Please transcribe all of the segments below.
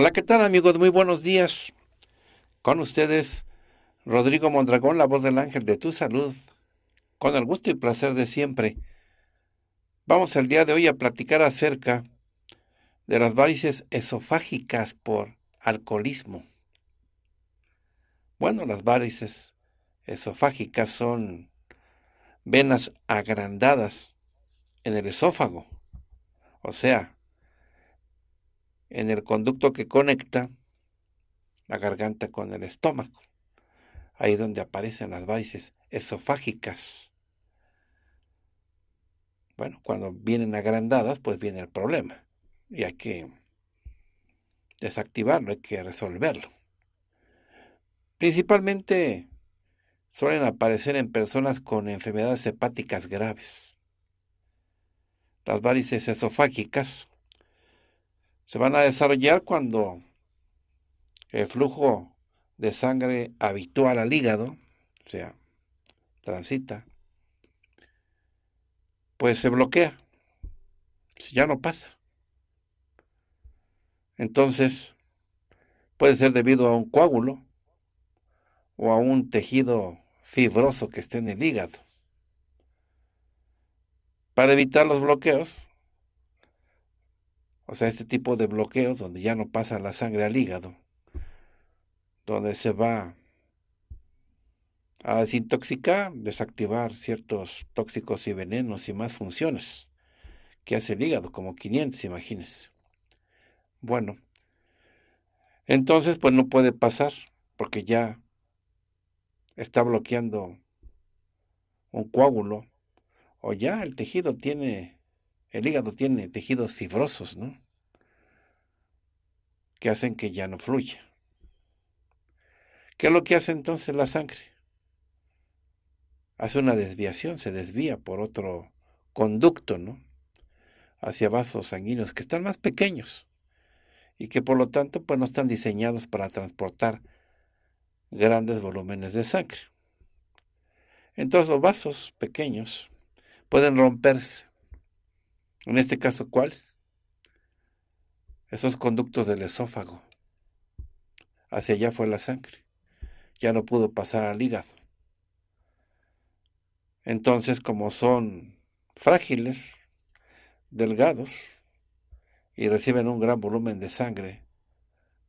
Hola, ¿qué tal amigos? Muy buenos días. Con ustedes, Rodrigo Mondragón, la voz del ángel de tu salud, con el gusto y placer de siempre. Vamos al día de hoy a platicar acerca de las varices esofágicas por alcoholismo. Bueno, las varices esofágicas son venas agrandadas en el esófago, o sea, en el conducto que conecta la garganta con el estómago. Ahí es donde aparecen las varices esofágicas. Bueno, cuando vienen agrandadas, pues viene el problema. Y hay que desactivarlo, hay que resolverlo. Principalmente suelen aparecer en personas con enfermedades hepáticas graves. Las varices esofágicas se van a desarrollar cuando el flujo de sangre habitual al hígado, o sea, transita, pues se bloquea, si ya no pasa. Entonces, puede ser debido a un coágulo o a un tejido fibroso que esté en el hígado. Para evitar los bloqueos, o sea, este tipo de bloqueos donde ya no pasa la sangre al hígado, donde se va a desintoxicar, desactivar ciertos tóxicos y venenos y más funciones que hace el hígado, como 500, imagínense. Bueno, entonces pues no puede pasar porque ya está bloqueando un coágulo o ya el tejido tiene, el hígado tiene tejidos fibrosos, ¿no? que hacen que ya no fluya. ¿Qué es lo que hace entonces la sangre? Hace una desviación, se desvía por otro conducto, ¿no? Hacia vasos sanguíneos que están más pequeños y que por lo tanto pues no están diseñados para transportar grandes volúmenes de sangre. Entonces los vasos pequeños pueden romperse. En este caso, ¿cuáles? esos conductos del esófago. Hacia allá fue la sangre. Ya no pudo pasar al hígado. Entonces, como son frágiles, delgados, y reciben un gran volumen de sangre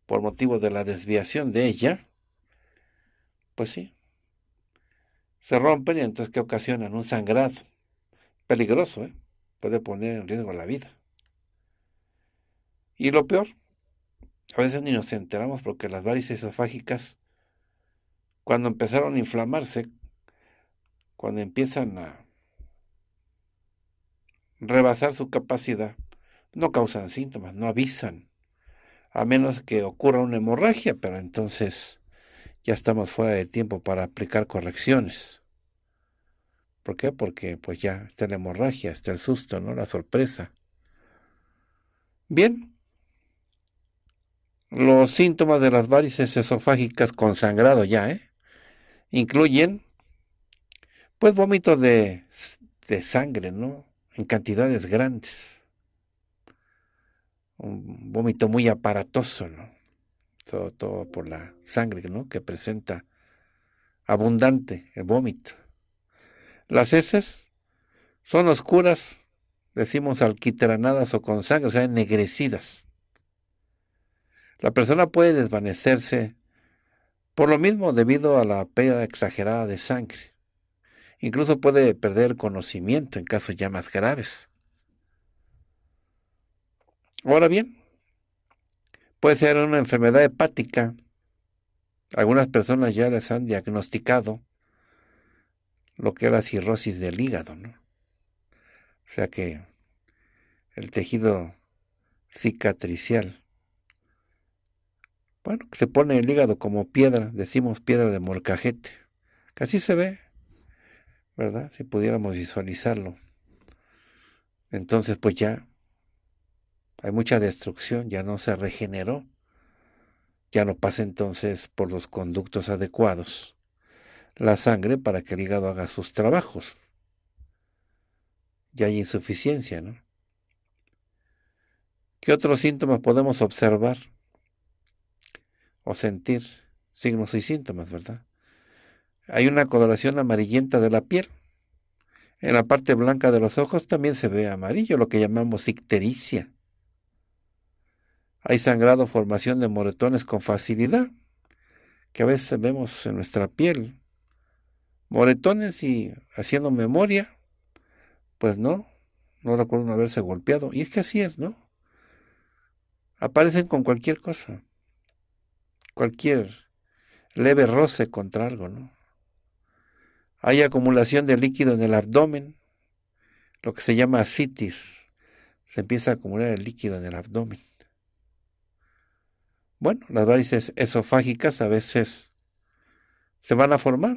por motivo de la desviación de ella, pues sí, se rompen y entonces que ocasionan un sangrado peligroso, ¿eh? puede poner en riesgo la vida. Y lo peor, a veces ni nos enteramos porque las varices esofágicas, cuando empezaron a inflamarse, cuando empiezan a rebasar su capacidad, no causan síntomas, no avisan, a menos que ocurra una hemorragia, pero entonces ya estamos fuera de tiempo para aplicar correcciones. ¿Por qué? Porque pues ya está la hemorragia, está el susto, ¿no? La sorpresa. Bien, los síntomas de las varices esofágicas con sangrado ya, ¿eh? Incluyen, pues, vómitos de, sangre, ¿no? En cantidades grandes. Un vómito muy aparatoso, ¿no? Todo, todo por la sangre, ¿no? Que presenta abundante el vómito. Las heces son oscuras, decimos alquitranadas o con sangre, o sea, ennegrecidas la persona puede desvanecerse por lo mismo debido a la pérdida exagerada de sangre. Incluso puede perder conocimiento en casos ya más graves. Ahora bien, puede ser una enfermedad hepática. Algunas personas ya les han diagnosticado lo que es la cirrosis del hígado, O sea que el tejido cicatricial bueno, que se pone el hígado como piedra, decimos piedra de molcajete. Que así se ve, ¿verdad? Si pudiéramos visualizarlo. Entonces, pues ya hay mucha destrucción, ya no se regeneró, ya no pasa entonces por los conductos adecuados la sangre para que el hígado haga sus trabajos. Ya hay insuficiencia, ¿no? ¿Qué otros síntomas podemos observar? o sentir signos y síntomas, ¿verdad? Hay una coloración amarillenta de la piel. En la parte blanca de los ojos también se ve amarillo, lo que llamamos ictericia. Hay sangrado, formación de moretones con facilidad, que a veces vemos en nuestra piel. Moretones y haciendo memoria, pues no, no recuerdo haberse golpeado. Y es que así es, ¿no? Aparecen con cualquier cosa cualquier leve roce contra algo, ¿no? Hay acumulación de líquido en el abdomen, lo que se llama ascitis. Se empieza a acumular el líquido en el abdomen. Bueno, las varices esofágicas a veces se van a formar.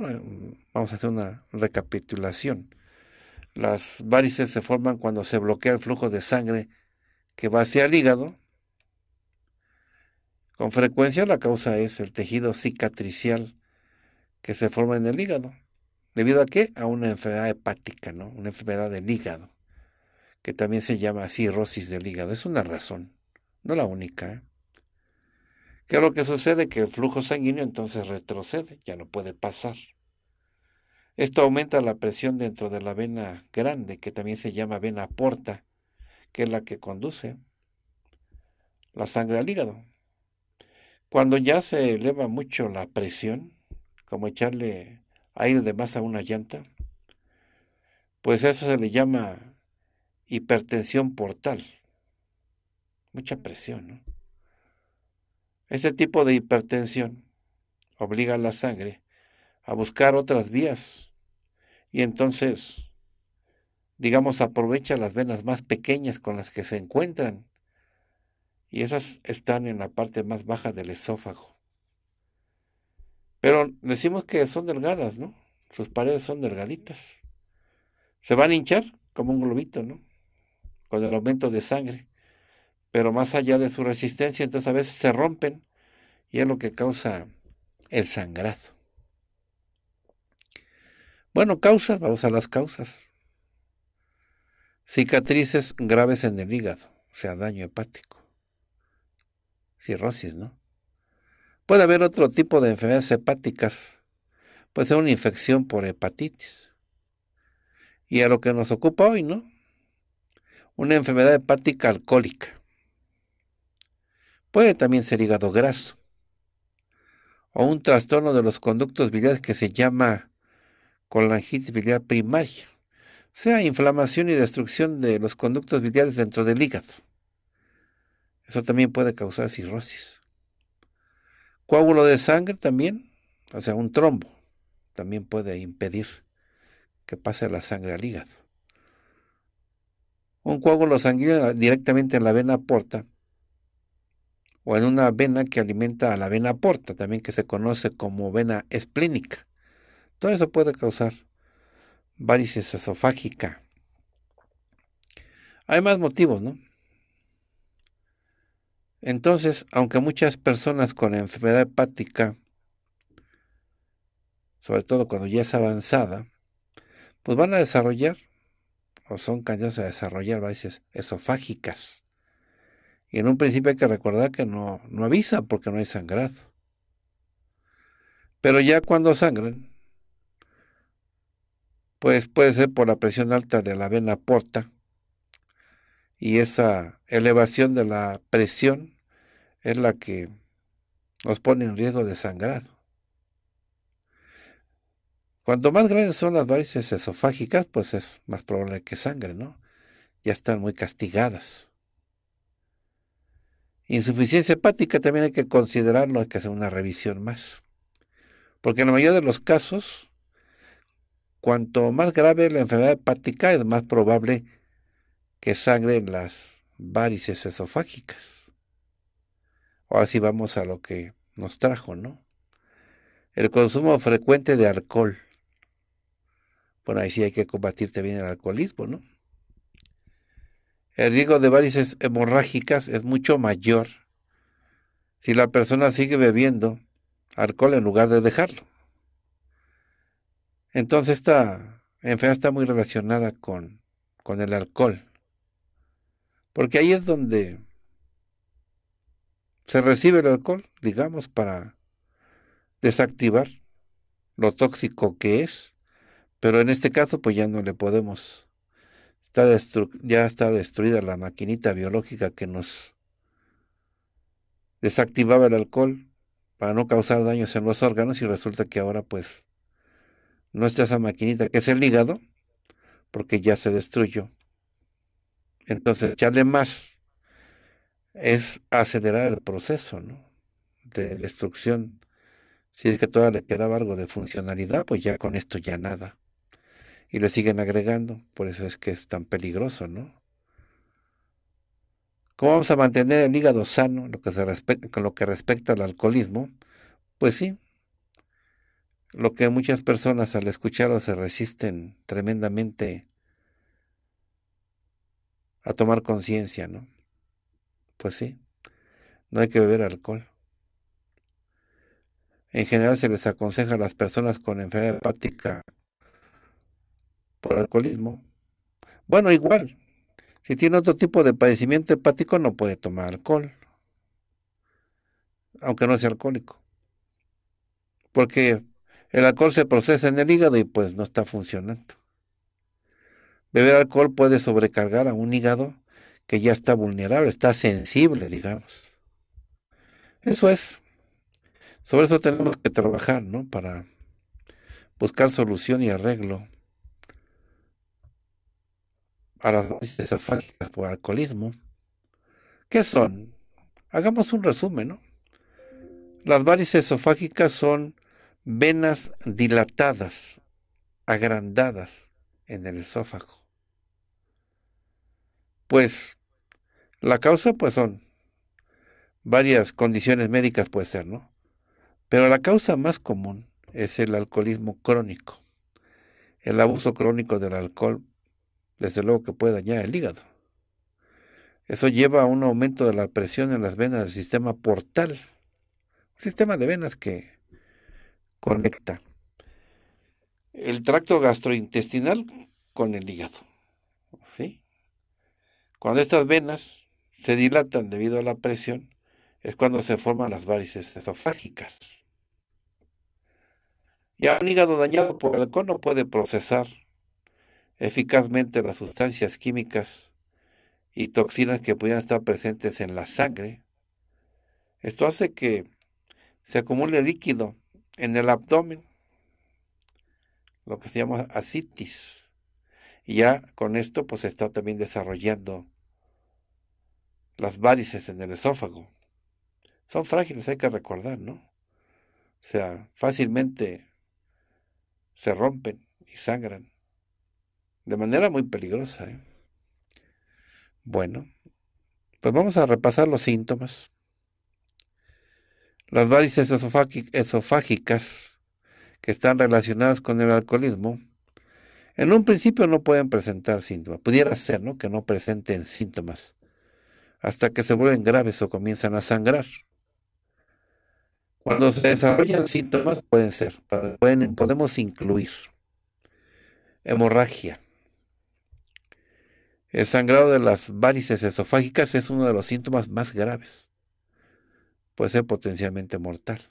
Vamos a hacer una recapitulación. Las varices se forman cuando se bloquea el flujo de sangre que va hacia el hígado con frecuencia la causa es el tejido cicatricial que se forma en el hígado. ¿Debido a qué? A una enfermedad hepática, ¿no? Una enfermedad del hígado, que también se llama cirrosis del hígado. Es una razón, no la única. ¿eh? ¿Qué es lo que sucede? Que el flujo sanguíneo entonces retrocede, ya no puede pasar. Esto aumenta la presión dentro de la vena grande, que también se llama vena porta, que es la que conduce la sangre al hígado. Cuando ya se eleva mucho la presión, como echarle aire de más a una llanta, pues eso se le llama hipertensión portal. Mucha presión, ¿no? Este tipo de hipertensión obliga a la sangre a buscar otras vías y entonces, digamos, aprovecha las venas más pequeñas con las que se encuentran y esas están en la parte más baja del esófago. Pero decimos que son delgadas, ¿no? Sus paredes son delgaditas. Se van a hinchar como un globito, ¿no? Con el aumento de sangre. Pero más allá de su resistencia, entonces a veces se rompen y es lo que causa el sangrado. Bueno, causas, vamos a las causas. Cicatrices graves en el hígado, o sea, daño hepático cirrosis, ¿no? Puede haber otro tipo de enfermedades hepáticas, puede ser una infección por hepatitis. Y a lo que nos ocupa hoy, ¿no? Una enfermedad hepática alcohólica. Puede también ser hígado graso. O un trastorno de los conductos biliares que se llama colangitis biliar primaria. O sea, inflamación y destrucción de los conductos biliares dentro del hígado. Eso también puede causar cirrosis. Coágulo de sangre también, o sea, un trombo, también puede impedir que pase la sangre al hígado. Un coágulo sanguíneo directamente en la vena porta o en una vena que alimenta a la vena porta, también que se conoce como vena esplénica. Todo eso puede causar varices esofágica. Hay más motivos, ¿no? Entonces, aunque muchas personas con enfermedad hepática, sobre todo cuando ya es avanzada, pues van a desarrollar, o son candidatos a desarrollar varices esofágicas. Y en un principio hay que recordar que no, no avisa porque no hay sangrado. Pero ya cuando sangren, pues puede ser por la presión alta de la vena porta y esa elevación de la presión es la que nos pone en riesgo de sangrado. Cuanto más grandes son las varices esofágicas, pues es más probable que sangre, ¿no? Ya están muy castigadas. Insuficiencia hepática también hay que considerarlo, hay que hacer una revisión más. Porque en la mayoría de los casos, cuanto más grave la enfermedad hepática, es más probable que en las varices esofágicas. Ahora sí vamos a lo que nos trajo, ¿no? El consumo frecuente de alcohol. Bueno, ahí sí hay que combatir también el alcoholismo, ¿no? El riesgo de varices hemorrágicas es mucho mayor si la persona sigue bebiendo alcohol en lugar de dejarlo. Entonces esta enfermedad está muy relacionada con, con el alcohol. Porque ahí es donde se recibe el alcohol, digamos, para desactivar lo tóxico que es, pero en este caso pues ya no le podemos, está ya está destruida la maquinita biológica que nos desactivaba el alcohol para no causar daños en los órganos y resulta que ahora pues no está esa maquinita que es el hígado porque ya se destruyó. Entonces echarle más es acelerar el proceso ¿no? de destrucción. Si es que todavía le quedaba algo de funcionalidad, pues ya con esto ya nada. Y le siguen agregando, por eso es que es tan peligroso, ¿no? ¿Cómo vamos a mantener el hígado sano lo que lo que respecta al alcoholismo? Pues sí, lo que muchas personas al escucharlo se resisten tremendamente a tomar conciencia, ¿no? Pues sí, no hay que beber alcohol. En general se les aconseja a las personas con enfermedad hepática por alcoholismo. Bueno, igual, si tiene otro tipo de padecimiento hepático no puede tomar alcohol, aunque no sea alcohólico. Porque el alcohol se procesa en el hígado y pues no está funcionando. Beber alcohol puede sobrecargar a un hígado que ya está vulnerable, está sensible, digamos. Eso es. Sobre eso tenemos que trabajar, ¿no? Para buscar solución y arreglo a las varices esofágicas por alcoholismo. ¿Qué son? Hagamos un resumen, ¿no? Las varices esofágicas son venas dilatadas, agrandadas en el esófago. Pues la causa pues son varias condiciones médicas puede ser, ¿no? Pero la causa más común es el alcoholismo crónico. El abuso crónico del alcohol, desde luego que puede dañar el hígado. Eso lleva a un aumento de la presión en las venas del sistema portal, un sistema de venas que conecta el tracto gastrointestinal con el hígado. ¿sí? Cuando estas venas se dilatan debido a la presión, es cuando se forman las varices esofágicas. Ya un hígado dañado por el alcohol no puede procesar eficazmente las sustancias químicas y toxinas que pudieran estar presentes en la sangre. Esto hace que se acumule líquido en el abdomen, lo que se llama asitis. Y ya con esto pues se está también desarrollando las varices en el esófago. Son frágiles, hay que recordar, ¿no? O sea, fácilmente se rompen y sangran. De manera muy peligrosa. ¿eh? Bueno, pues vamos a repasar los síntomas. Las varices esofágicas que están relacionadas con el alcoholismo, en un principio no pueden presentar síntomas. Pudiera ser, ¿no? Que no presenten síntomas hasta que se vuelven graves o comienzan a sangrar. Cuando se desarrollan síntomas pueden ser, podemos incluir hemorragia. El sangrado de las varices esofágicas es uno de los síntomas más graves. Puede ser potencialmente mortal.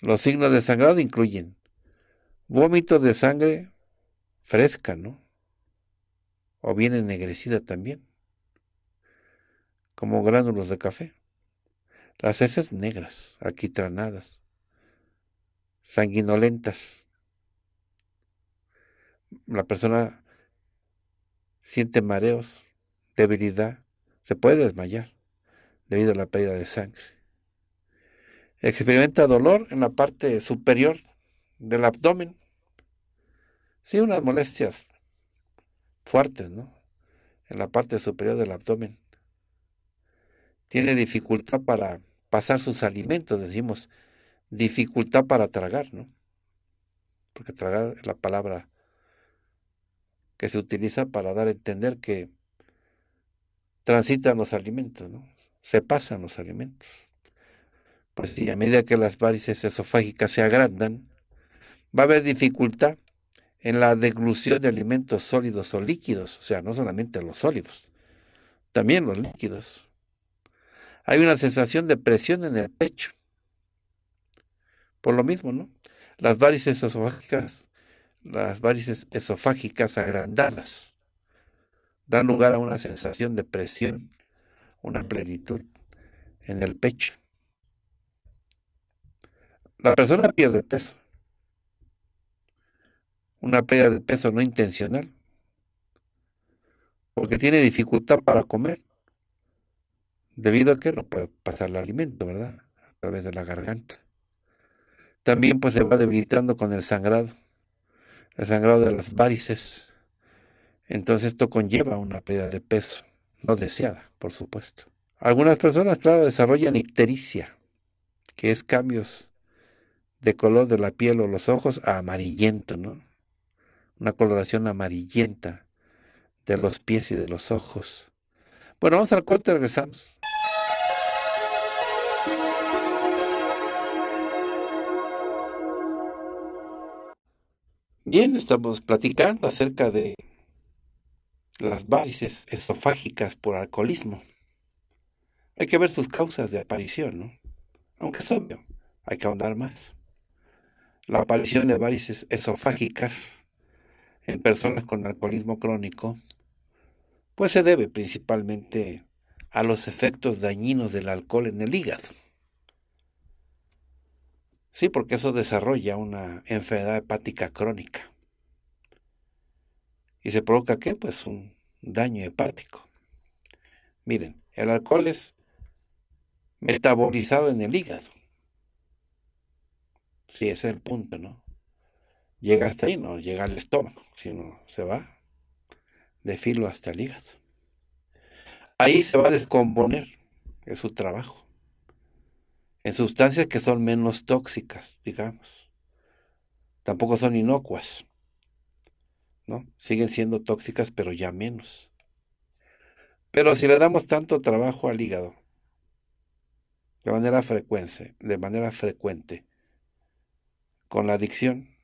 Los signos de sangrado incluyen vómitos de sangre fresca, ¿no? O bien ennegrecida también como gránulos de café. Las heces negras, aquí tranadas, sanguinolentas. La persona siente mareos, debilidad, se puede desmayar debido a la pérdida de sangre. Experimenta dolor en la parte superior del abdomen. Sí, unas molestias fuertes, ¿no? En la parte superior del abdomen tiene dificultad para pasar sus alimentos, decimos dificultad para tragar, ¿no? Porque tragar es la palabra que se utiliza para dar a entender que transitan los alimentos, ¿no? Se pasan los alimentos. Pues sí, a medida que las varices esofágicas se agrandan, va a haber dificultad en la deglución de alimentos sólidos o líquidos, o sea, no solamente los sólidos, también los líquidos hay una sensación de presión en el pecho. Por lo mismo, ¿no? Las varices esofágicas, las varices esofágicas agrandadas, dan lugar a una sensación de presión, una plenitud en el pecho. La persona pierde peso. Una pérdida de peso no intencional. Porque tiene dificultad para comer debido a que no puede pasar el alimento, ¿verdad? A través de la garganta. También pues se va debilitando con el sangrado, el sangrado de las varices. Entonces esto conlleva una pérdida de peso, no deseada, por supuesto. Algunas personas, claro, desarrollan ictericia, que es cambios de color de la piel o los ojos a amarillento, ¿no? Una coloración amarillenta de los pies y de los ojos. Bueno, vamos al corte, regresamos. Bien, estamos platicando acerca de las varices esofágicas por alcoholismo. Hay que ver sus causas de aparición, ¿no? Aunque es obvio, hay que ahondar más. La aparición de varices esofágicas en personas con alcoholismo crónico, pues se debe principalmente a los efectos dañinos del alcohol en el hígado. Sí, porque eso desarrolla una enfermedad hepática crónica. ¿Y se provoca qué? Pues un daño hepático. Miren, el alcohol es metabolizado en el hígado. Sí, ese es el punto, ¿no? Llega hasta ahí, no llega al estómago, sino se va de filo hasta el hígado. Ahí se va a descomponer, es su trabajo en sustancias que son menos tóxicas, digamos. Tampoco son inocuas, ¿no? Siguen siendo tóxicas, pero ya menos. Pero si le damos tanto trabajo al hígado, de manera frecuente, de manera frecuente, con la adicción,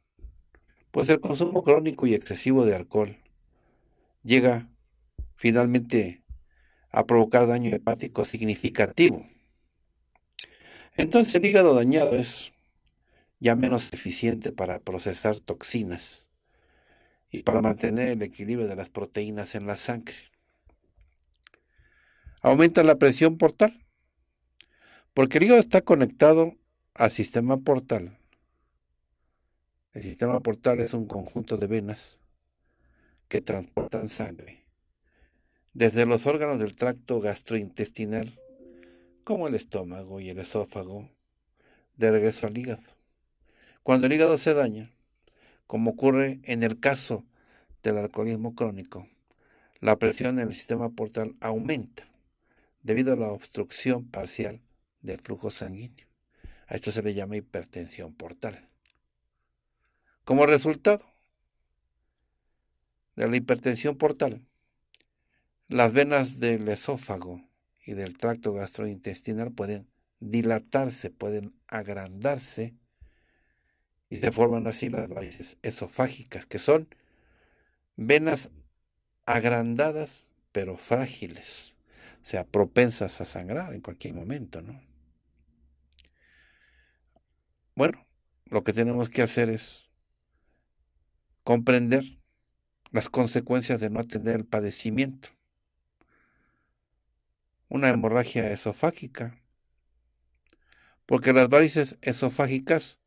pues el consumo crónico y excesivo de alcohol llega finalmente a provocar daño hepático significativo entonces el hígado dañado es ya menos eficiente para procesar toxinas y para mantener el equilibrio de las proteínas en la sangre. Aumenta la presión portal, porque el hígado está conectado al sistema portal. El sistema portal es un conjunto de venas que transportan sangre desde los órganos del tracto gastrointestinal como el estómago y el esófago, de regreso al hígado. Cuando el hígado se daña, como ocurre en el caso del alcoholismo crónico, la presión en el sistema portal aumenta debido a la obstrucción parcial del flujo sanguíneo. A esto se le llama hipertensión portal. Como resultado de la hipertensión portal, las venas del esófago y del tracto gastrointestinal pueden dilatarse, pueden agrandarse y se forman así las raíces esofágicas, que son venas agrandadas pero frágiles, o sea, propensas a sangrar en cualquier momento, ¿no? Bueno, lo que tenemos que hacer es comprender las consecuencias de no atender el padecimiento una hemorragia esofágica. Porque las varices esofágicas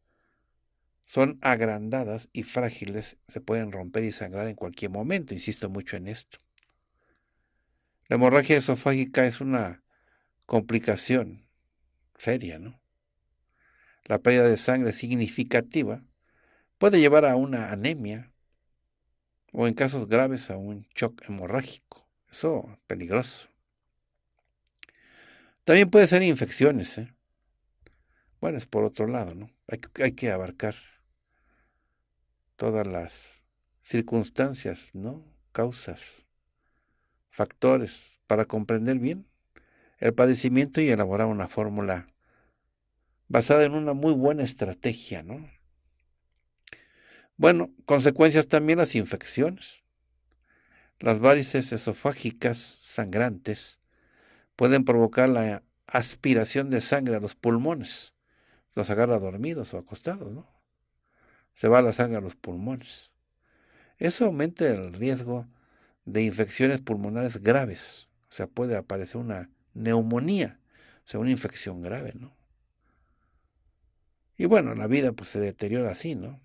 son agrandadas y frágiles, se pueden romper y sangrar en cualquier momento, insisto mucho en esto. La hemorragia esofágica es una complicación seria, ¿no? La pérdida de sangre significativa puede llevar a una anemia o en casos graves a un shock hemorrágico. Eso es peligroso. También puede ser infecciones. ¿eh? Bueno, es por otro lado, ¿no? Hay, hay que abarcar todas las circunstancias, ¿no? Causas, factores para comprender bien el padecimiento y elaborar una fórmula basada en una muy buena estrategia, ¿no? Bueno, consecuencias también las infecciones, las varices esofágicas sangrantes, pueden provocar la aspiración de sangre a los pulmones. Los agarra dormidos o acostados, ¿no? Se va la sangre a los pulmones. Eso aumenta el riesgo de infecciones pulmonares graves. O sea, puede aparecer una neumonía, o sea, una infección grave, ¿no? Y bueno, la vida pues se deteriora así, ¿no?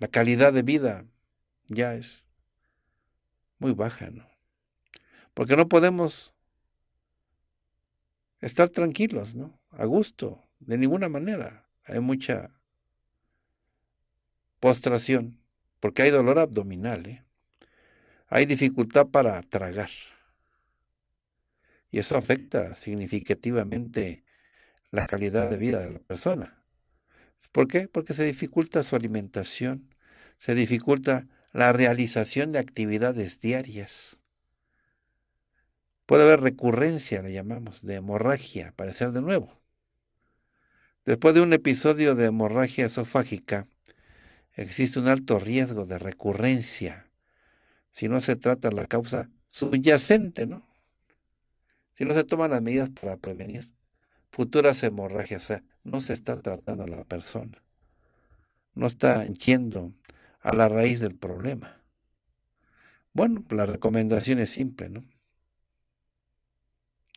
La calidad de vida ya es muy baja, ¿no? Porque no podemos estar tranquilos, ¿no? A gusto, de ninguna manera. Hay mucha postración, porque hay dolor abdominal, ¿eh? hay dificultad para tragar. Y eso afecta significativamente la calidad de vida de la persona. ¿Por qué? Porque se dificulta su alimentación, se dificulta la realización de actividades diarias. Puede haber recurrencia, le llamamos, de hemorragia, aparecer de nuevo. Después de un episodio de hemorragia esofágica, existe un alto riesgo de recurrencia si no se trata la causa subyacente, ¿no? Si no se toman las medidas para prevenir futuras hemorragias, o sea, no se está tratando a la persona, no está yendo a la raíz del problema. Bueno, la recomendación es simple, ¿no?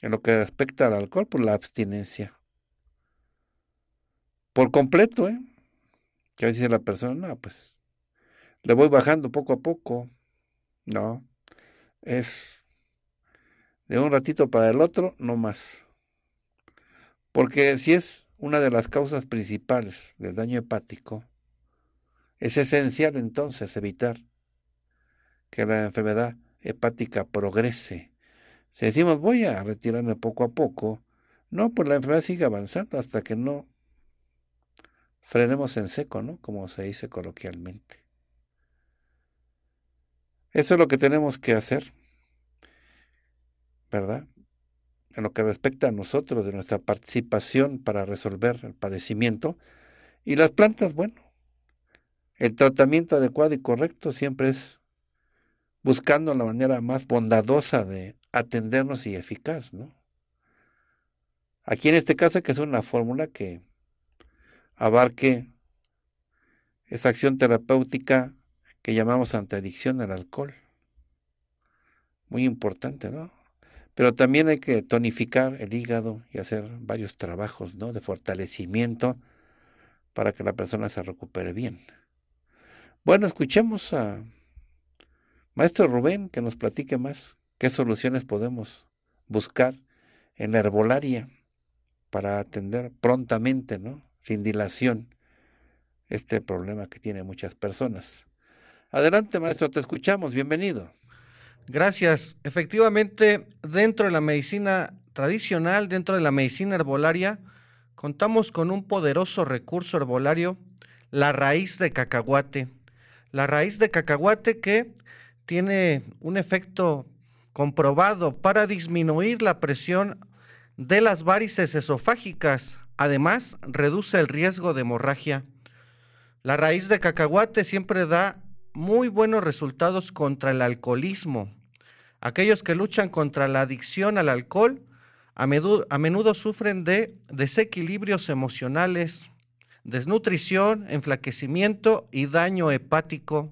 En lo que respecta al alcohol, pues la abstinencia. Por completo, ¿eh? Que a veces la persona, no, pues le voy bajando poco a poco. No, es de un ratito para el otro, no más. Porque si es una de las causas principales del daño hepático, es esencial entonces evitar que la enfermedad hepática progrese si decimos voy a retirarme poco a poco, no, pues la enfermedad sigue avanzando hasta que no frenemos en seco, ¿no? Como se dice coloquialmente. Eso es lo que tenemos que hacer, ¿verdad? En lo que respecta a nosotros, de nuestra participación para resolver el padecimiento. Y las plantas, bueno, el tratamiento adecuado y correcto siempre es buscando la manera más bondadosa de atendernos y eficaz, ¿no? Aquí en este caso hay que hacer una fórmula que abarque esa acción terapéutica que llamamos antiadicción al alcohol. Muy importante, ¿no? Pero también hay que tonificar el hígado y hacer varios trabajos, ¿no? De fortalecimiento para que la persona se recupere bien. Bueno, escuchemos a Maestro Rubén que nos platique más qué soluciones podemos buscar en la herbolaria para atender prontamente, ¿no? sin dilación, este problema que tiene muchas personas. Adelante, maestro, te escuchamos, bienvenido. Gracias. Efectivamente, dentro de la medicina tradicional, dentro de la medicina herbolaria, contamos con un poderoso recurso herbolario, la raíz de cacahuate. La raíz de cacahuate que tiene un efecto comprobado para disminuir la presión de las varices esofágicas. Además, reduce el riesgo de hemorragia. La raíz de cacahuate siempre da muy buenos resultados contra el alcoholismo. Aquellos que luchan contra la adicción al alcohol a menudo, sufren de desequilibrios emocionales, desnutrición, enflaquecimiento y daño hepático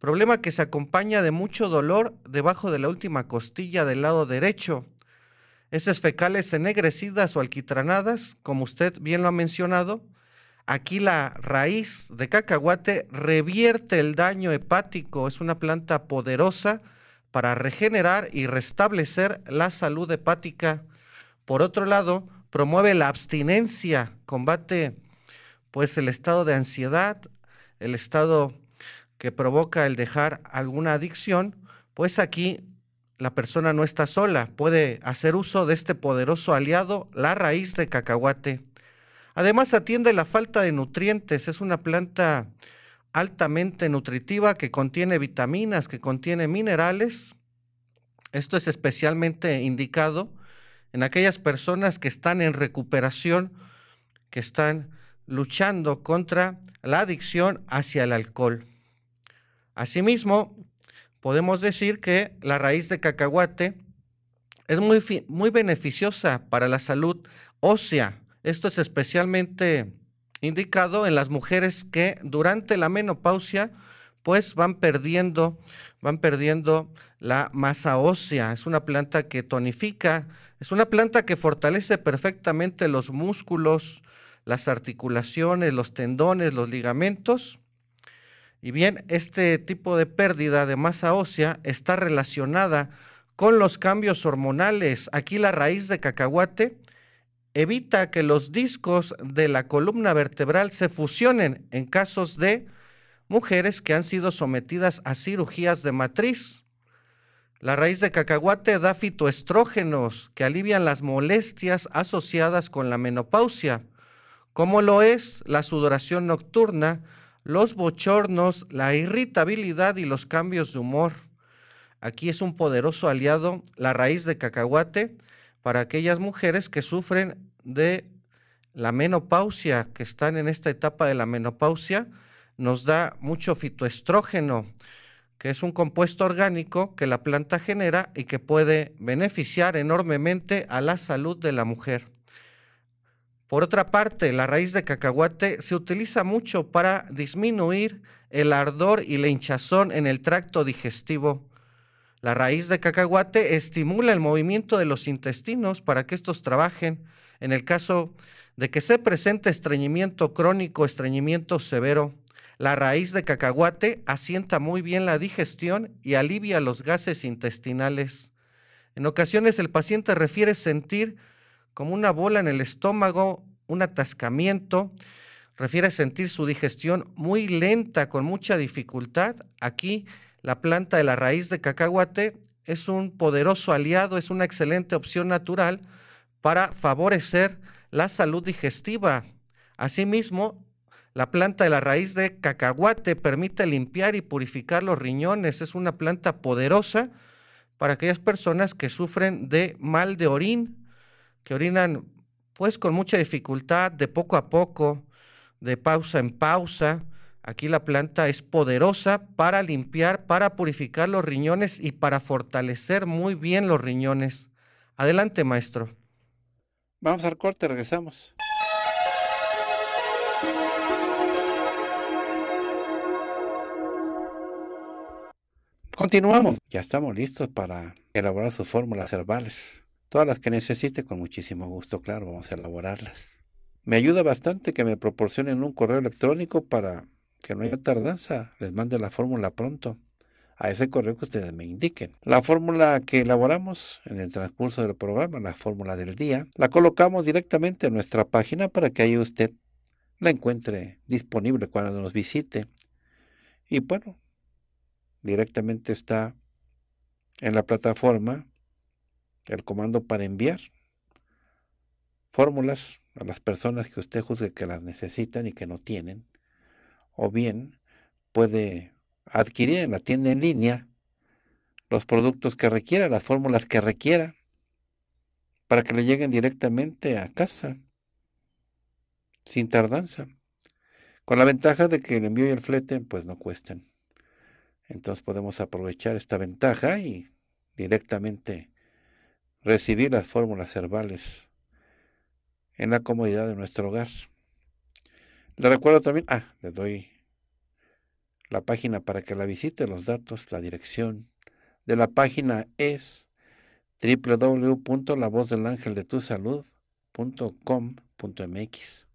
problema que se acompaña de mucho dolor debajo de la última costilla del lado derecho. Esas fecales ennegrecidas o alquitranadas, como usted bien lo ha mencionado, aquí la raíz de cacahuate revierte el daño hepático, es una planta poderosa para regenerar y restablecer la salud hepática. Por otro lado, promueve la abstinencia, combate pues el estado de ansiedad, el estado que provoca el dejar alguna adicción, pues aquí la persona no está sola, puede hacer uso de este poderoso aliado, la raíz de cacahuate. Además atiende la falta de nutrientes, es una planta altamente nutritiva que contiene vitaminas, que contiene minerales. Esto es especialmente indicado en aquellas personas que están en recuperación, que están luchando contra la adicción hacia el alcohol. Asimismo, podemos decir que la raíz de cacahuate es muy, muy beneficiosa para la salud ósea. Esto es especialmente indicado en las mujeres que durante la menopausia pues van perdiendo, van perdiendo la masa ósea. Es una planta que tonifica, es una planta que fortalece perfectamente los músculos, las articulaciones, los tendones, los ligamentos y bien, este tipo de pérdida de masa ósea está relacionada con los cambios hormonales. Aquí la raíz de cacahuate evita que los discos de la columna vertebral se fusionen en casos de mujeres que han sido sometidas a cirugías de matriz. La raíz de cacahuate da fitoestrógenos que alivian las molestias asociadas con la menopausia, como lo es la sudoración nocturna, los bochornos, la irritabilidad y los cambios de humor. Aquí es un poderoso aliado la raíz de cacahuate para aquellas mujeres que sufren de la menopausia, que están en esta etapa de la menopausia. Nos da mucho fitoestrógeno, que es un compuesto orgánico que la planta genera y que puede beneficiar enormemente a la salud de la mujer. Por otra parte, la raíz de cacahuate se utiliza mucho para disminuir el ardor y la hinchazón en el tracto digestivo. La raíz de cacahuate estimula el movimiento de los intestinos para que estos trabajen. En el caso de que se presente estreñimiento crónico, estreñimiento severo, la raíz de cacahuate asienta muy bien la digestión y alivia los gases intestinales. En ocasiones el paciente refiere sentir como una bola en el estómago, un atascamiento, refiere a sentir su digestión muy lenta, con mucha dificultad. Aquí la planta de la raíz de cacahuate es un poderoso aliado, es una excelente opción natural para favorecer la salud digestiva. Asimismo, la planta de la raíz de cacahuate permite limpiar y purificar los riñones. Es una planta poderosa para aquellas personas que sufren de mal de orín, que orinan pues con mucha dificultad, de poco a poco, de pausa en pausa. Aquí la planta es poderosa para limpiar, para purificar los riñones y para fortalecer muy bien los riñones. Adelante, maestro. Vamos al corte, regresamos. Continuamos. Ya estamos listos para elaborar sus fórmulas herbales. Todas las que necesite, con muchísimo gusto, claro, vamos a elaborarlas. Me ayuda bastante que me proporcionen un correo electrónico para que no haya tardanza. Les mande la fórmula pronto a ese correo que ustedes me indiquen. La fórmula que elaboramos en el transcurso del programa, la fórmula del día, la colocamos directamente en nuestra página para que ahí usted la encuentre disponible cuando nos visite. Y bueno, directamente está en la plataforma el comando para enviar fórmulas a las personas que usted juzgue que las necesitan y que no tienen, o bien puede adquirir en la tienda en línea los productos que requiera, las fórmulas que requiera, para que le lleguen directamente a casa, sin tardanza, con la ventaja de que el envío y el flete pues no cuesten Entonces podemos aprovechar esta ventaja y directamente Recibir las fórmulas herbales en la comodidad de nuestro hogar. Le recuerdo también, ah, le doy la página para que la visite, los datos, la dirección de la página es www.lavozdelangeldetusalud.com.mx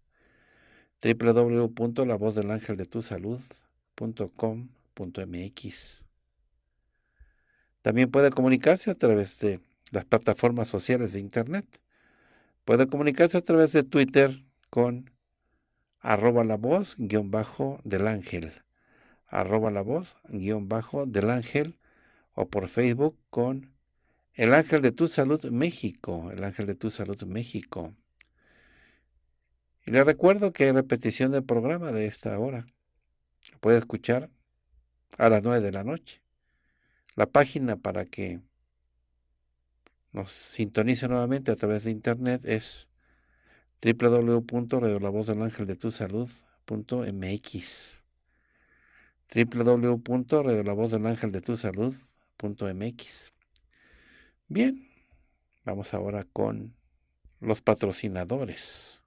www.lavozdelangeldetusalud.com.mx También puede comunicarse a través de las plataformas sociales de Internet. Puede comunicarse a través de Twitter con arroba la voz guión bajo del ángel, arroba la voz guión bajo del ángel o por Facebook con el ángel de tu salud México, el ángel de tu salud México. Y le recuerdo que hay repetición del programa de esta hora. puede escuchar a las 9 de la noche. La página para que nos sintoniza nuevamente a través de internet es www.redolavozdelangeldetusalud.mx www.redolavozdelangeldetusalud.mx Bien, vamos ahora con los patrocinadores.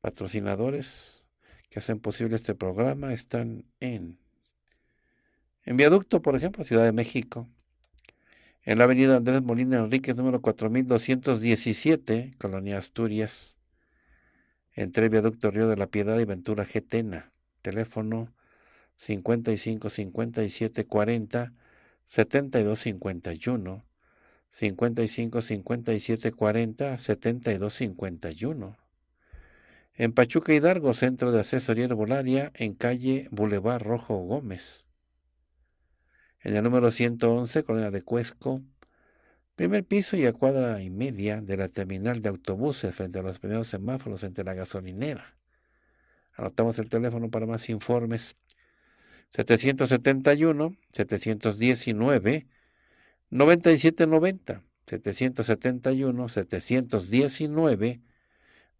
Patrocinadores que hacen posible este programa están en en Viaducto, por ejemplo, Ciudad de México, en la avenida Andrés Molina Enríquez, número 4217, Colonia Asturias, entre Viaducto Río de la Piedad y Ventura Getena. Teléfono 55 57 40 72 55 57 40 72 51 en Pachuca Hidalgo, Centro de Asesoría Herbolaria, en calle Boulevard Rojo Gómez en el número 111, Colonia de Cuesco, primer piso y a cuadra y media de la terminal de autobuses frente a los primeros semáforos frente a la gasolinera. Anotamos el teléfono para más informes. 771 719 9790 771 719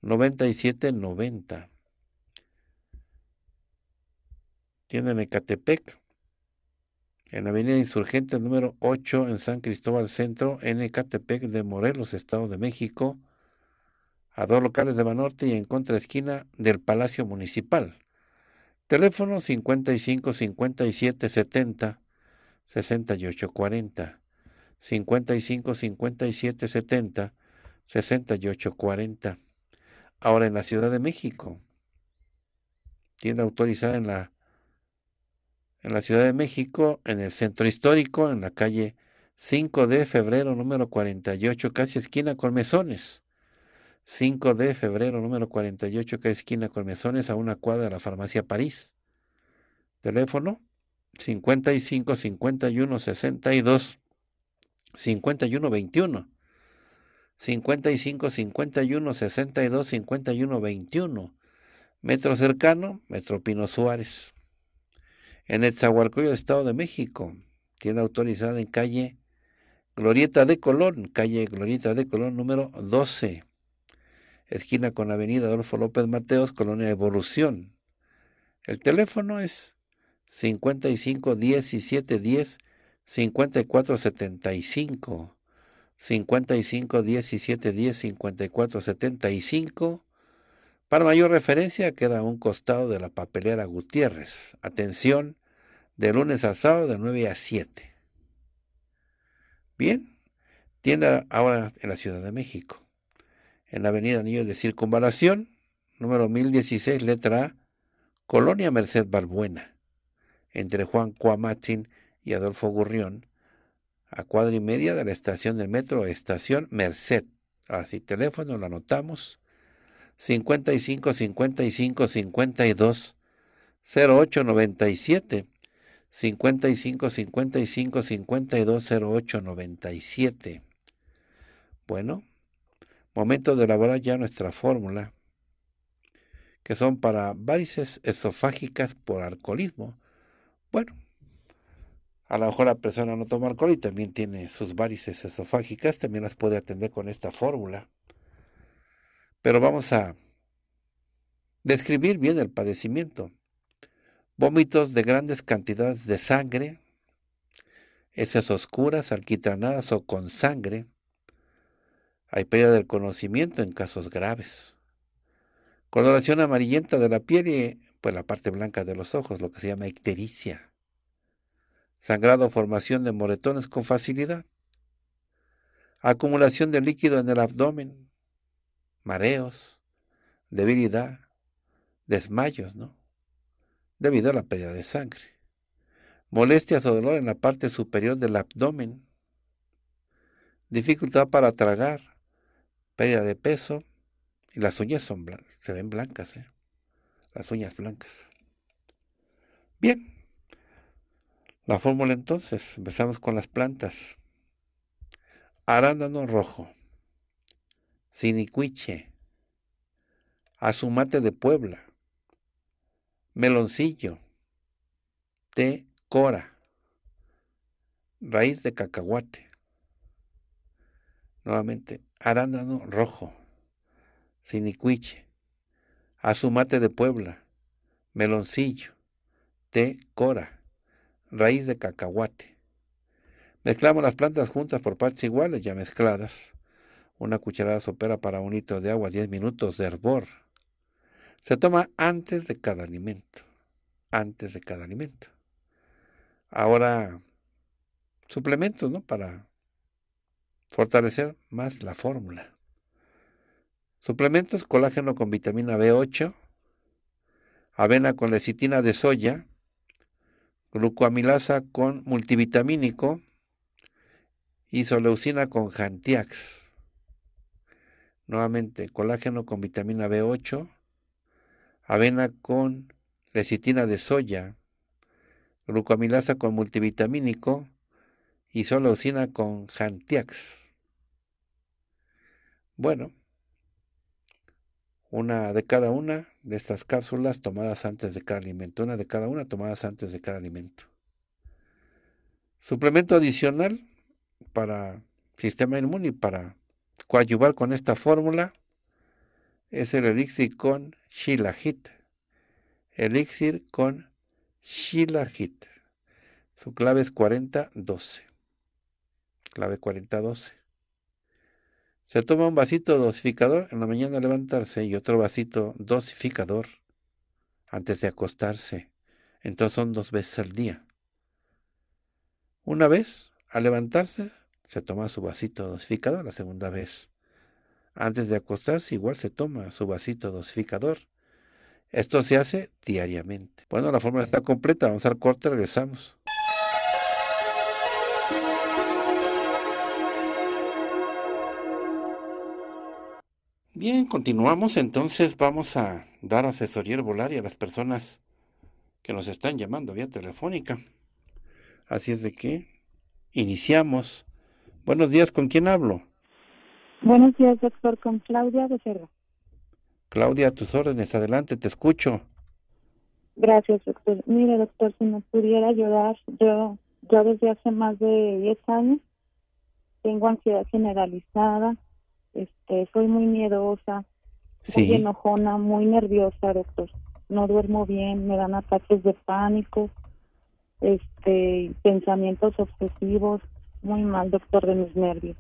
9790 Tienen Ecatepec en la avenida Insurgente número 8 en San Cristóbal Centro, en Catepec de Morelos, Estado de México, a dos locales de Banorte y en contraesquina del Palacio Municipal. Teléfono 55 57 70 68 40. 55 57 70 68 40. Ahora en la Ciudad de México. Tienda autorizada en la en la Ciudad de México, en el centro histórico, en la calle 5 de febrero número 48, casi esquina con 5 de febrero número 48, casi esquina con a una cuadra de la farmacia París. Teléfono 55 51 62 51 21. 55 51 62 51 21. Metro cercano, Metro Pino Suárez en el Estado de México. Tiene autorizada en calle Glorieta de Colón, calle Glorieta de Colón número 12, esquina con Avenida Adolfo López Mateos, Colonia Evolución. El teléfono es 55 17 10 54 75. 55 17 10 54 75. Para mayor referencia queda a un costado de la papelera Gutiérrez. Atención, de lunes a sábado de 9 a 7. Bien, tienda ahora en la Ciudad de México, en la Avenida Niños de Circunvalación, número 1016, letra A, Colonia Merced Barbuena, entre Juan Cuamatzin y Adolfo Gurrión, a cuadra y media de la estación del metro, estación Merced. Así, teléfono lo anotamos. 55 55 52 0897. 55 55 52 08 97. Bueno, momento de elaborar ya nuestra fórmula, que son para varices esofágicas por alcoholismo. Bueno, a lo mejor la persona no toma alcohol y también tiene sus varices esofágicas, también las puede atender con esta fórmula. Pero vamos a describir bien el padecimiento. Vómitos de grandes cantidades de sangre, esas oscuras, alquitranadas o con sangre. Hay pérdida del conocimiento en casos graves. Coloración amarillenta de la piel y pues, la parte blanca de los ojos, lo que se llama ictericia. Sangrado formación de moretones con facilidad. Acumulación de líquido en el abdomen. Mareos. Debilidad. Desmayos, ¿no? debido a la pérdida de sangre. Molestias o dolor en la parte superior del abdomen. Dificultad para tragar. Pérdida de peso. Y las uñas son se ven blancas. ¿eh? Las uñas blancas. Bien. La fórmula entonces. Empezamos con las plantas. Arándano rojo. Sinicuiche. Azumate de Puebla meloncillo, té cora, raíz de cacahuate, nuevamente arándano rojo, sinicuiche, azumate de Puebla, meloncillo, té cora, raíz de cacahuate. Mezclamos las plantas juntas por partes iguales ya mezcladas. Una cucharada sopera para un litro de agua, 10 minutos de hervor se toma antes de cada alimento, antes de cada alimento. Ahora, suplementos, ¿no? Para fortalecer más la fórmula. Suplementos colágeno con vitamina B8, avena con lecitina de soya, glucoamilasa con multivitamínico, y soleucina con Jantiax. Nuevamente, colágeno con vitamina B8, avena con lecitina de soya, glucamilasa con multivitamínico y solosina con jantiax. Bueno, una de cada una de estas cápsulas tomadas antes de cada alimento, una de cada una tomadas antes de cada alimento. Suplemento adicional para sistema inmune y para coadyuvar con esta fórmula es el elixir con shilajit. Elixir con shilajit. Su clave es 4012. Clave 4012. Se toma un vasito dosificador en la mañana al levantarse y otro vasito dosificador antes de acostarse. Entonces son dos veces al día. Una vez al levantarse se toma su vasito dosificador, la segunda vez antes de acostarse igual se toma su vasito dosificador. Esto se hace diariamente. Bueno, la fórmula está completa. Vamos al corte, y regresamos. Bien, continuamos. Entonces vamos a dar asesoría herbolaria a las personas que nos están llamando vía telefónica. Así es de que iniciamos. Buenos días, ¿con quién hablo? Buenos días, doctor, con Claudia de Becerra. Claudia, tus órdenes, adelante, te escucho. Gracias, doctor. Mire, doctor, si me pudiera ayudar, yo, yo desde hace más de 10 años tengo ansiedad generalizada, este, soy muy miedosa, muy enojona, muy nerviosa, doctor. No duermo bien, me dan ataques de pánico, este, pensamientos obsesivos, muy mal, doctor, de mis nervios.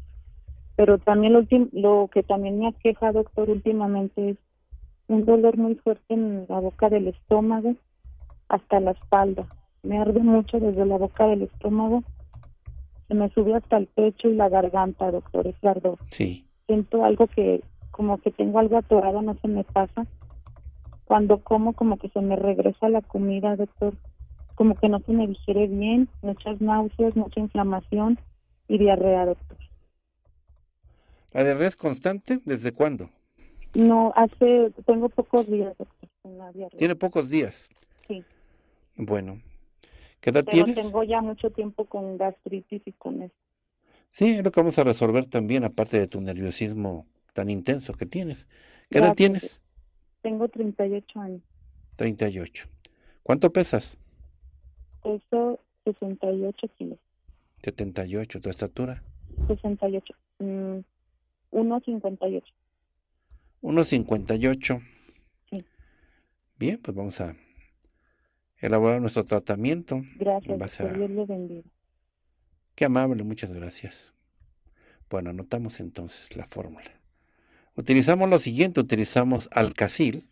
Pero también lo, que también me aqueja, doctor, últimamente es un dolor muy fuerte en la boca del estómago hasta la espalda. Me arde mucho desde la boca del estómago. Se me sube hasta el pecho y la garganta, doctor, es ardor. Sí. Siento algo que, como que tengo algo atorado, no se me pasa. Cuando como, como que se me regresa la comida, doctor. Como que no se me digiere bien, muchas náuseas, mucha inflamación y diarrea, doctor. ¿La diarrea es constante? ¿Desde cuándo? No, hace, tengo pocos días, ¿Tiene pocos días? Sí. Bueno. ¿Qué edad tienes? tengo ya mucho tiempo con gastritis y con eso. Sí, es lo que vamos a resolver también, aparte de tu nerviosismo tan intenso que tienes. ¿Qué edad tienes? Tengo 38 años. 38. ¿Cuánto pesas? Peso 68 kilos. 78. ¿Tu estatura? 68. 1.58. 1.58. Bien, pues vamos a elaborar nuestro tratamiento. Gracias, Qué amable, muchas gracias. Bueno, anotamos entonces la fórmula. Utilizamos lo siguiente, utilizamos alcacil,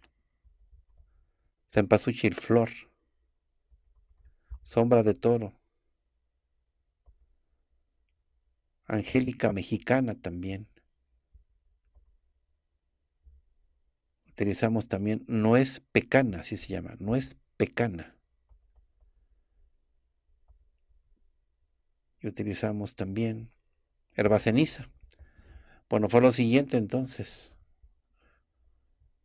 cempasúchil flor, sombra de toro, angélica mexicana también, utilizamos también nuez pecana, así se llama, nuez pecana. Y utilizamos también ceniza. Bueno, fue lo siguiente entonces.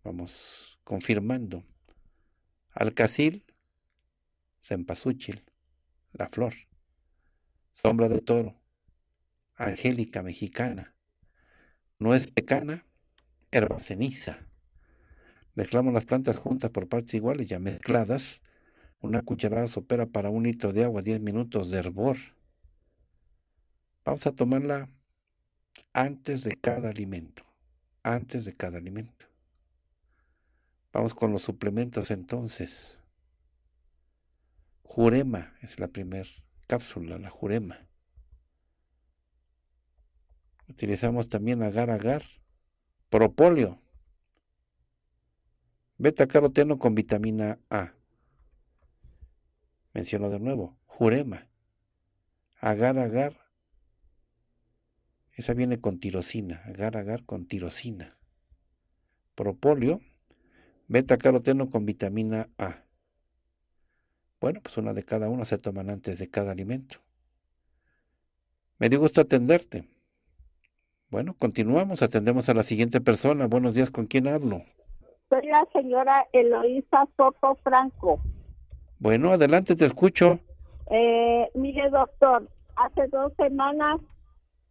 Vamos confirmando. Alcacil, cempasúchil, la flor, sombra de toro, angélica mexicana, nuez pecana, ceniza. Mezclamos las plantas juntas por partes iguales, ya mezcladas. Una cucharada sopera para un litro de agua, 10 minutos de hervor. Vamos a tomarla antes de cada alimento. Antes de cada alimento. Vamos con los suplementos entonces. Jurema es la primera cápsula, la jurema. Utilizamos también agar-agar, propóleo, Beta-caroteno con vitamina A. Menciono de nuevo, jurema, agar-agar. Esa viene con tirosina, agar-agar con tirosina. Propolio. beta-caroteno con vitamina A. Bueno, pues una de cada uno se toman antes de cada alimento. Me dio gusto atenderte. Bueno, continuamos, atendemos a la siguiente persona. Buenos días, ¿con quién hablo? Soy la señora Eloísa Soto Franco. Bueno, adelante, te escucho. Eh, mire, doctor, hace dos semanas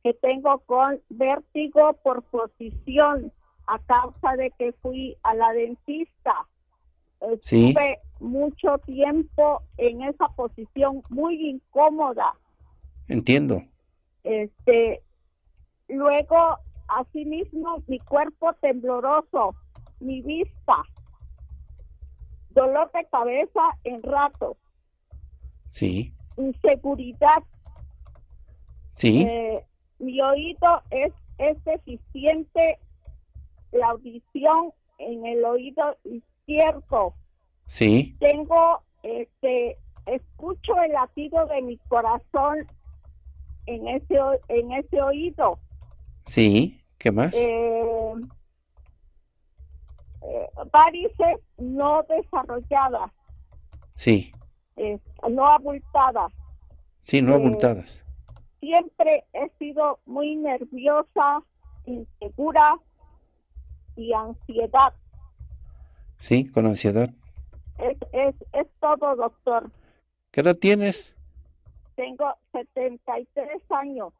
que tengo con vértigo por posición a causa de que fui a la dentista. Estuve mucho tiempo en esa posición muy incómoda. Entiendo. Este, luego, asimismo, mi cuerpo tembloroso mi vista, dolor de cabeza en rato. Sí. Inseguridad. Sí. Eh, mi oído es, es deficiente, la audición en el oído izquierdo. Sí. Tengo, este, escucho el latido de mi corazón en ese, en ese oído. Sí, ¿qué más? Eh, eh, varices no desarrolladas. Sí. no abultadas. Sí, no eh, abultadas. siempre he sido muy nerviosa, insegura y ansiedad. Sí, con ansiedad. Es, es, es todo, doctor. ¿Qué edad tienes? Tengo 73 años.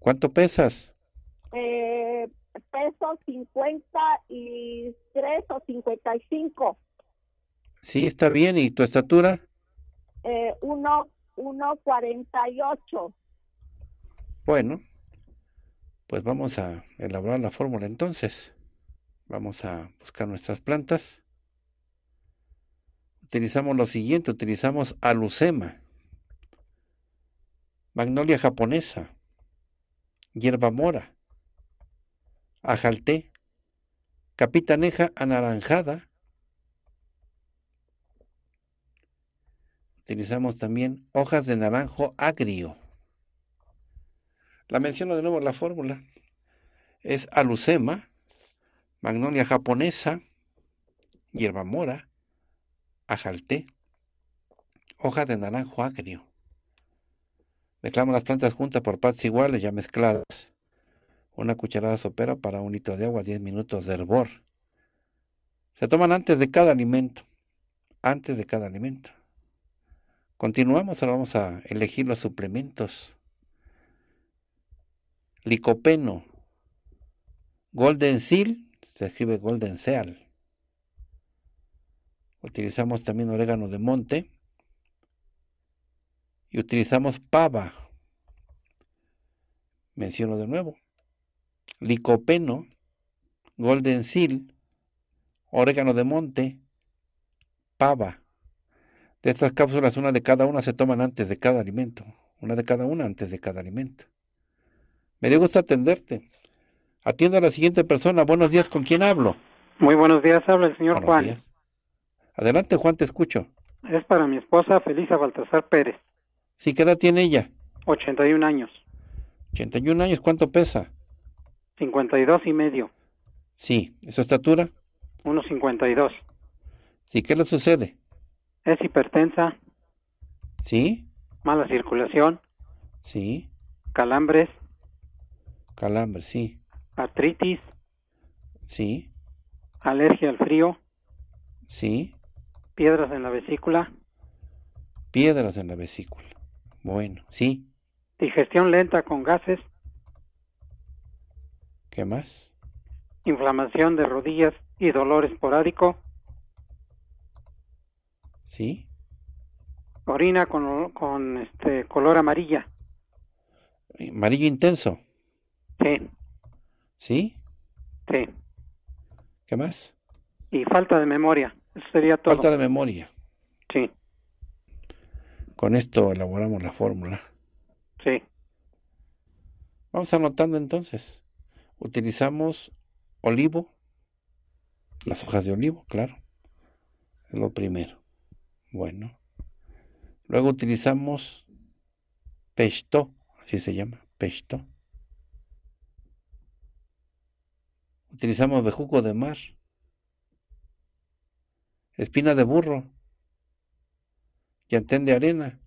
¿Cuánto pesas? Eh, pesos tres o 55. Sí, está bien. ¿Y tu estatura? Eh, cuarenta 1, 1,48. Bueno, pues vamos a elaborar la fórmula entonces. Vamos a buscar nuestras plantas. Utilizamos lo siguiente, utilizamos alucema, magnolia japonesa, hierba mora, ajalté, capitaneja anaranjada. Utilizamos también hojas de naranjo agrio. La menciono de nuevo la fórmula. Es alucema, magnolia japonesa, hierba mora, ajalté, hoja de naranjo agrio. Mezclamos las plantas juntas por partes iguales ya mezcladas una cucharada sopera para un litro de agua, 10 minutos de hervor. Se toman antes de cada alimento, antes de cada alimento. Continuamos, ahora vamos a elegir los suplementos. Licopeno, Golden Seal, se escribe Golden Seal. Utilizamos también orégano de monte y utilizamos pava. Menciono de nuevo, licopeno, golden seal, orégano de monte, pava. De estas cápsulas, una de cada una se toman antes de cada alimento. Una de cada una antes de cada alimento. Me dio gusto atenderte. Atiendo a la siguiente persona. Buenos días, ¿con quién hablo? Muy buenos días, habla el señor Juan. Adelante, Juan, te escucho. Es para mi esposa Felisa Baltasar Pérez. Sí, ¿qué edad tiene ella? 81 años. 81 años, ¿cuánto pesa? 52 y medio. Sí, ¿su estatura? 1,52. Sí, ¿qué le sucede? Es hipertensa. Sí. Mala circulación. Sí. Calambres. Calambres, sí. Artritis. Sí. Alergia al frío. Sí. Piedras en la vesícula. Piedras en la vesícula. Bueno, sí. Digestión lenta con gases. ¿Qué más? Inflamación de rodillas y dolor esporádico. ¿Sí? Orina con, este color amarilla. Eh, ¿Amarillo intenso? Sí. ¿Sí? Sí. ¿Qué más? Y falta de memoria. Eso sería todo. Falta de memoria. Sí. Con esto elaboramos la fórmula. Sí. Vamos anotando entonces utilizamos olivo, las hojas de olivo, claro. Es lo primero. Bueno. Luego utilizamos pesto, así se llama, pesto. Utilizamos bejuco de mar, espina de burro, llantén de arena,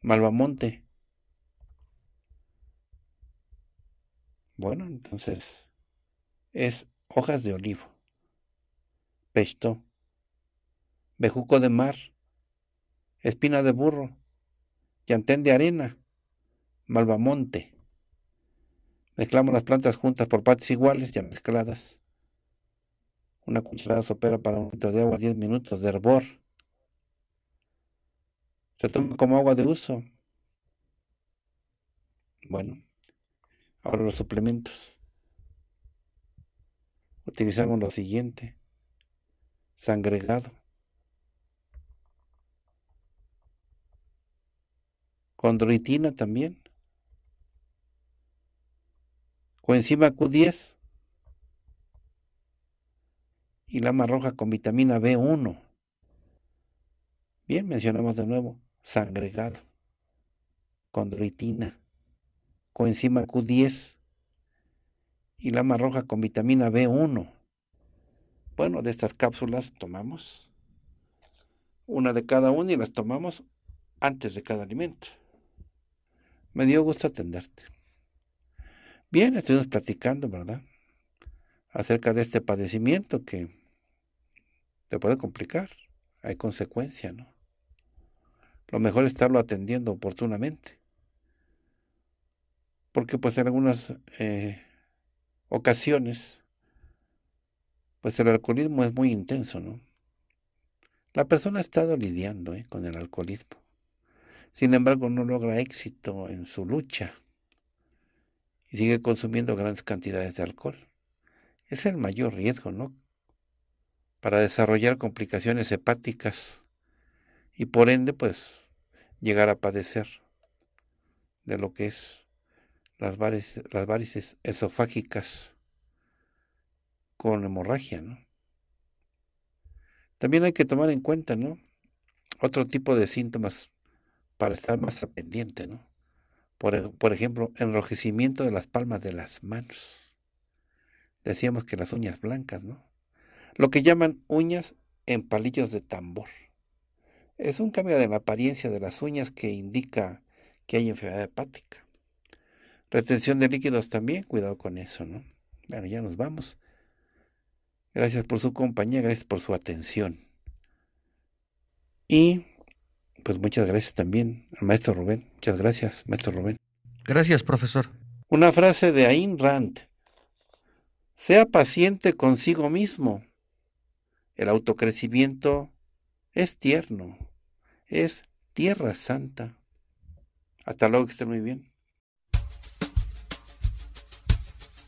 malvamonte, Bueno, entonces es hojas de olivo, pesto bejuco de mar, espina de burro, llantén de arena, malvamonte. Mezclamos las plantas juntas por partes iguales, ya mezcladas. Una cucharada sopera para un litro de agua, 10 minutos de hervor. Se toma como agua de uso. Bueno, Ahora los suplementos. Utilizamos lo siguiente. Sangregado. Condroitina también. Coenzima Q10. Y lama roja con vitamina B1. Bien, mencionamos de nuevo sangregado, condroitina coenzima Q10 y lama roja con vitamina B1. Bueno, de estas cápsulas tomamos una de cada una y las tomamos antes de cada alimento. Me dio gusto atenderte. Bien, estuvimos platicando, ¿verdad? Acerca de este padecimiento que te puede complicar. Hay consecuencia, ¿no? Lo mejor es estarlo atendiendo oportunamente porque pues en algunas eh, ocasiones pues el alcoholismo es muy intenso, ¿no? La persona ha estado lidiando ¿eh? con el alcoholismo, sin embargo no logra éxito en su lucha y sigue consumiendo grandes cantidades de alcohol. Es el mayor riesgo, ¿no? Para desarrollar complicaciones hepáticas y por ende pues llegar a padecer de lo que es las varices, esofágicas con hemorragia, ¿no? También hay que tomar en cuenta, ¿no? Otro tipo de síntomas para estar más pendiente, ¿no? Por, e, por, ejemplo, enrojecimiento de las palmas de las manos. Decíamos que las uñas blancas, ¿no? Lo que llaman uñas en palillos de tambor. Es un cambio de la apariencia de las uñas que indica que hay enfermedad hepática. Retención de líquidos también, cuidado con eso, ¿no? Bueno, ya nos vamos. Gracias por su compañía, gracias por su atención. Y pues muchas gracias también al maestro Rubén. Muchas gracias, maestro Rubén. Gracias, profesor. Una frase de Ayn Rand. Sea paciente consigo mismo. El autocrecimiento es tierno, es tierra santa. Hasta luego, que estén muy bien.